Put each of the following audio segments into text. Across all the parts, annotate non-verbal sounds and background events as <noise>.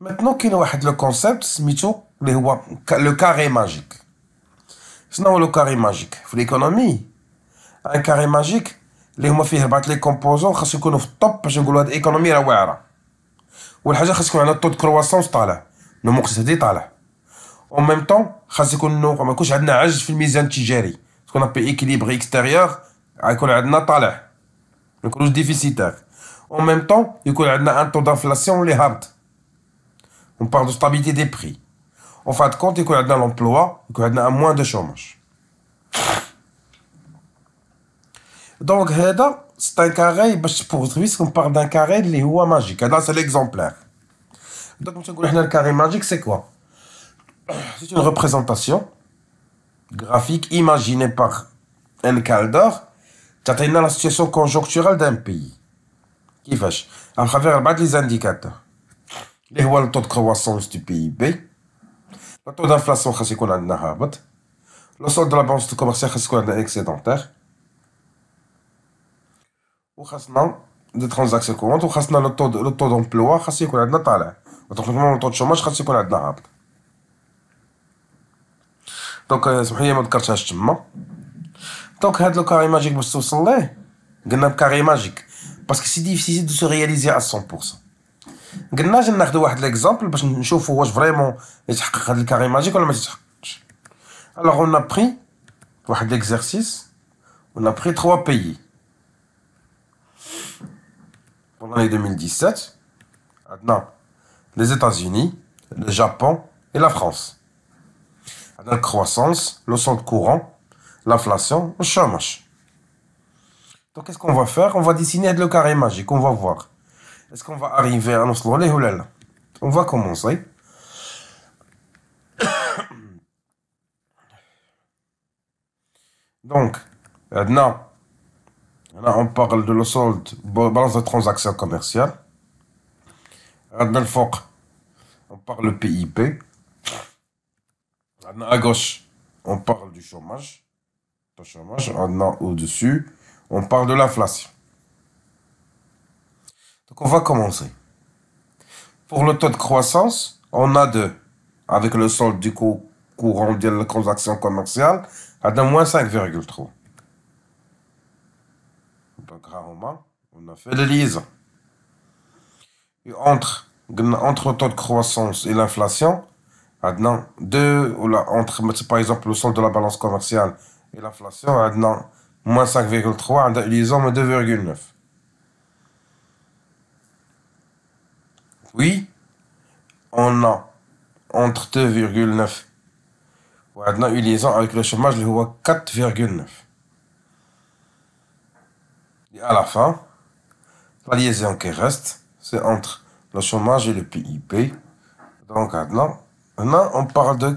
ماتنو كاين واحد لو كونسيبت سميتو اللي هو لو كاري ماجيك شنو هو لو كاري ماجيك في ليكونومي ان كاري ماجيك اللي هما فيه ربعه لي كومبوزون خاص يكونوا في الطوب باش نقولوا هاد ايكونومي راه واعره اول حاجه خاص يكون عندنا طو كرواسونس طالع المقتصدي طالع او ميم طون خاص يكون ما يكونش عندنا عجز في الميزان التجاري تكون بي ايكيليبري اكستيريور غيكون عندنا طالع ما يكونوش ديفيسيتير او ميم طون يكون عندنا ان طو دانفلاسيون اللي هابط on parle de stabilité des prix. On fin de compte, il y a l'emploi, il y a moins de chômage. Donc, c'est un carré, bah, pour on parle d'un carré, de magique. Là, c'est l'exemplaire. Donc, le carré magique, c'est quoi C'est une représentation graphique imaginée par un caldor qui la situation conjoncturelle d'un pays. Qui à travers bah, les indicateurs le taux de croissance du PIB, le taux d'inflation le solde de la banque commerciale qui excédentaire, des transactions courantes le taux d'emploi, l'emploi le taux de chômage Donc, euh, c'est magique, parce que c'est difficile de se réaliser à 100 قلنا جينا ناخذ واحد pour باش l'exercice on a pris trois الكاري On a pris on a pris trois pays. pour l'année 2017, les États-Unis, le Japon et la France. La croissance, le centre courant, l'inflation, le chômage. Donc, qu'est-ce qu'on va faire On va dessiner le carré magique, on va voir. Est-ce qu'on va arriver à nos ou On va commencer. <coughs> Donc, maintenant, on parle de le solde, balance de transactions commerciales. On parle de PIB. À gauche, on parle du chômage. Le chômage, au-dessus, on parle de l'inflation. Donc on va commencer. Pour le taux de croissance, on a deux, avec le solde du coût courant de la transaction commerciale, à de moins 5,3. Donc rarement, on a fait de lise. entre, entre le taux de croissance et l'inflation, maintenant, deux, ou là, entre par exemple le solde de la balance commerciale et l'inflation, maintenant, moins 5,3, liaison, mais 2,9. Oui, on a entre 2,9 Maintenant, une liaison avec le chômage 4,9 et à la fin la liaison qui reste c'est entre le chômage et le PIB donc maintenant on parle de,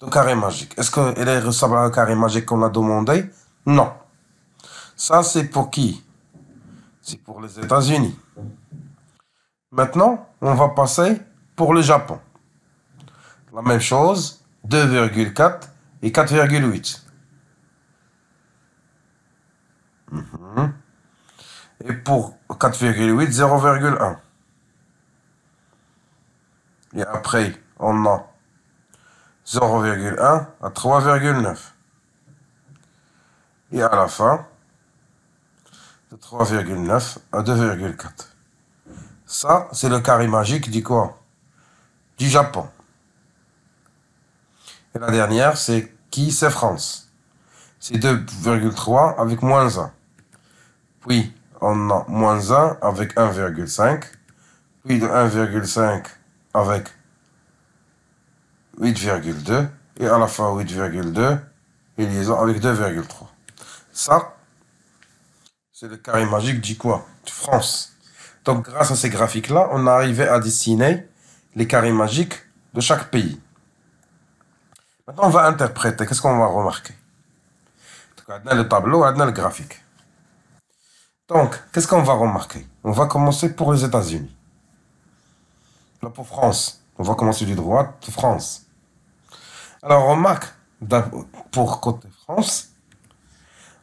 de carré magique est-ce qu'elle est ressemble à un carré magique qu'on a demandé non ça c'est pour qui c'est pour les États-Unis Maintenant, on va passer pour le Japon. La même chose, 2,4 et 4,8. Mhm. Et pour 4,8, 0,1. Et après, on a 0,1 à 3,9. Et à la fin, de 3,9 à 2,4. Ça, c'est le carré magique du quoi Du Japon. Et la dernière, c'est qui C'est France. C'est 2,3 avec moins 1. Puis, on a moins 1 avec 1,5. Puis de 1,5 avec 8,2. Et à la fin 8,2 et liaison avec 2,3. Ça, c'est le carré magique du quoi De France. Donc, grâce à ces graphiques-là, on arrivé à dessiner les carrés magiques de chaque pays. Maintenant, on va interpréter. Qu'est-ce qu'on va remarquer Donc, on a le tableau, on hein, a le graphique. Donc, qu'est-ce qu'on va remarquer On va commencer pour les États-Unis. Là, pour France. On va commencer du droit France. Alors, on remarque, pour côté France,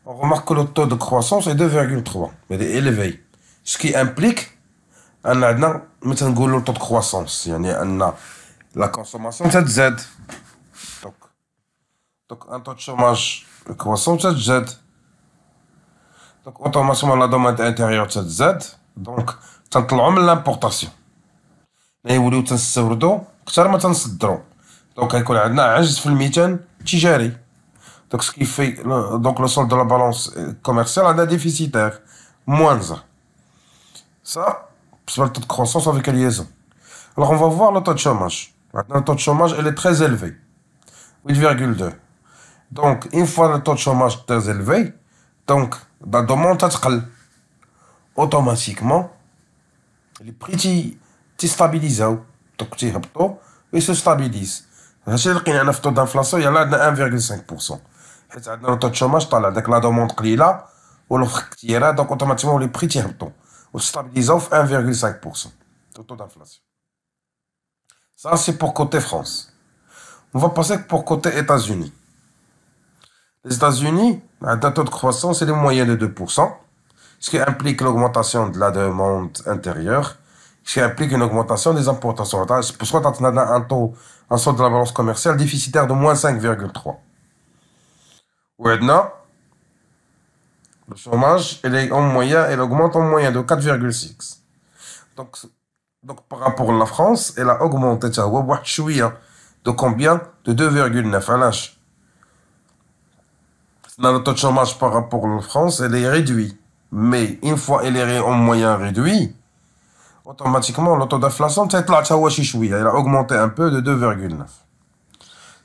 on remarque que le taux de croissance est 2,3, mais il est élevé ce qui implique un an un taux de croissance la consommation est z donc, donc un taux de chômage de croissance de z donc automatiquement la demande intérieure de z donc c'est l'importation mais vous voulez donc il y a un de tijari donc ce qui fait que donc le solde de la balance commerciale est déficitaire moins 1. Ça, c'est le taux de croissance avec la liaison. Alors on va voir le taux de chômage. Maintenant, le taux de chômage, il est très élevé. 8,2. Donc, une fois le taux de chômage très élevé, donc, la demande t'attrape. Automatiquement, les prix se stabilisent. Hein. Donc, ils se stabilisent. a un taux d'inflation, il y a là 1,5%. Le taux de chômage, là. Donc, la demande qui est là, ou l'offre donc automatiquement, les prix t'attrapent ou stabilisant 1,5% de taux d'inflation. Ça, c'est pour côté France. On va passer pour côté États-Unis. Les États-Unis, bah, un taux de croissance et de moyenne de 2%, ce qui implique l'augmentation de la demande intérieure, ce qui implique une augmentation des importations. C'est pour a un taux, en sorte de la balance commerciale déficitaire de moins 5,3. Ou le chômage, elle est en moyen, elle augmente en moyen de 4,6. Donc, donc par rapport à la France, elle a augmenté hein, de combien De 2,9 hein, Le taux de chômage par rapport à la France, elle est réduit. Mais une fois elle est en moyen réduit, automatiquement le taux d'inflation, elle hein, a augmenté un peu de 2,9.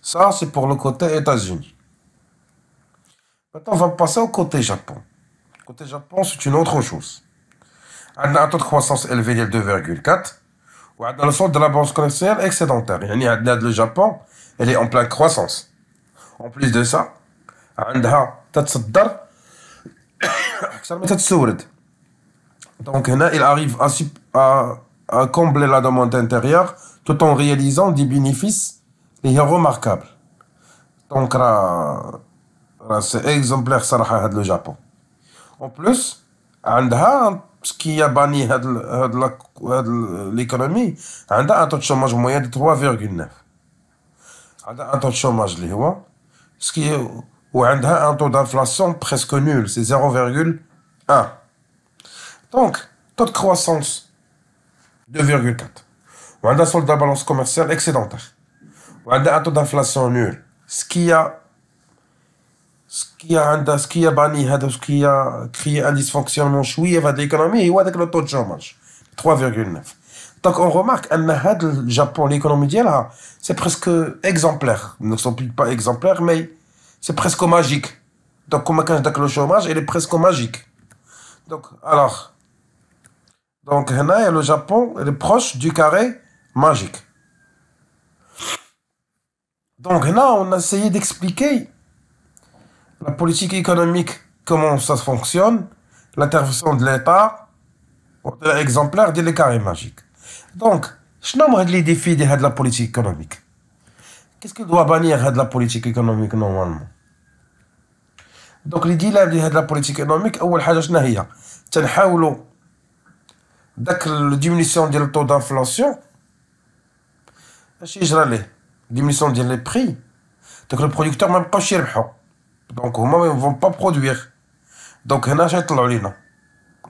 Ça, c'est pour le côté États-Unis. Maintenant, on va passer au côté Japon. Côté Japon, c'est une autre chose. Elle a un taux de croissance élevé de 2,4. On a le solde de la balance commerciale excédentaire. a le Japon, elle est en pleine croissance. En plus de ça, elle a donc il arrive à, à, à, combler la demande intérieure tout en réalisant des bénéfices remarquables. Donc c'est exemplaire, ça, le Japon. En plus, ce qui a banni l'économie a un taux de chômage moyen de 3,9 a un taux de chômage ce qui un taux d'inflation presque nul c'est 0,1 donc taux de croissance 2,4 un solde de balance commerciale excédentaire a un taux d'inflation nul ce qui a ce qui a banni ce qui a créé un dysfonctionnement شويه va l'économie ou avec le taux de chômage 3,9 donc on remarque que le Japon, l'économie ديالها c'est presque exemplaire ne sont plus pas exemplaires, mais c'est presque magique donc comme le chômage il est presque magique donc alors donc هنا le Japon est proche du carré magique donc là on a essayé d'expliquer la politique économique, comment ça fonctionne, l'intervention de l'État, l'exemplaire de l'écart magique. Donc, je nomme les défis de la politique économique. Qu'est-ce que doit bannir de la politique économique normalement Donc, les dilemmes de la politique économique, la chose, c'est la diminution du taux d'inflation. Si je diminution des prix, le producteur ne peut pas donc, ils ne vont pas produire. Donc, هنا a يطلعوا لينا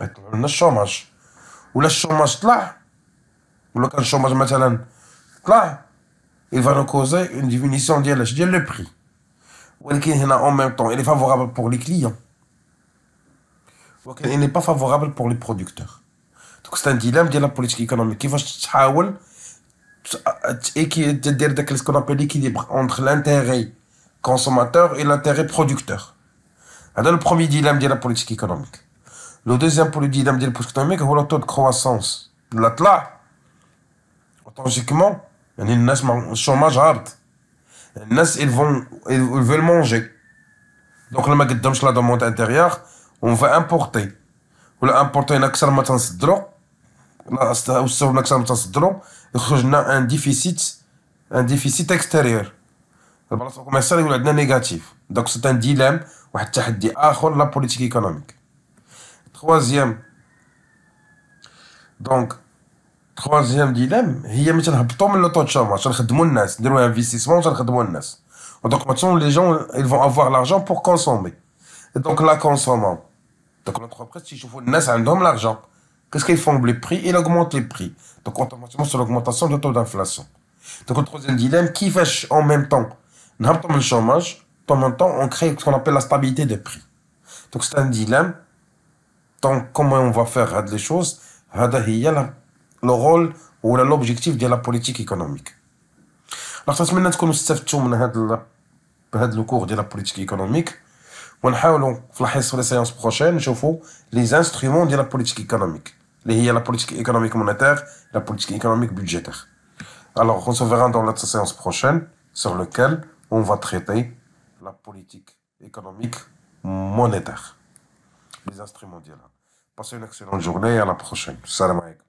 يطلعوا لنا الشوماج ولا الشوماج طلع ولا كان chômage, مثلا طلع il va nous causer une diminution du le prix. Mais en même temps, il est favorable pour les clients. Il n'est pas favorable pour les producteurs. Donc c'est un dilemme de la politique économique. qui va et qui essayer de faire ce qu'on appelle l'équilibre entre l'intérêt consommateur et l'intérêt producteur. c'est le premier dilemme de la politique économique. Le deuxième dilemme de la politique économique, c'est le taux de croissance. y a un chômage hard. Les gens, ils, vont, ils veulent manger. Donc, le magadamch la demande intérieure, on va importer. va importer un action de تصدروا لا استوعبنا اكثر ما تصدروا un déficit un déficit extérieur دابا balance un ولا عندنا نيجاتيف دونك سي ان un واحد التحدي اخر لا بوليتيك ايكونوميك Troisième. هي من لو de الناس vont avoir l'argent pour consommer donc la consommation. donc الناس عندهم l'argent qu'est-ce qu'ils font les prix ils augmentent les prix donc sur l'augmentation du taux d'inflation donc le troisième dilemme qui va en même temps nous avons le chômage, pendant même temps, on crée ce qu'on appelle la stabilité des prix. Donc c'est un dilemme. tant comment on va faire les choses C'est le rôle ou l'objectif de la politique économique. Alors, ce que nous avons le cours de la politique économique. On va faire sur les séances prochaines, je les instruments de la politique économique. Il y a la politique économique monétaire la politique économique budgétaire. Alors, on se verra dans la séance prochaine sur laquelle on va traiter la politique économique monétaire. Les instruments mondiaux. Passez une excellente journée et à la prochaine. Salam alaikum.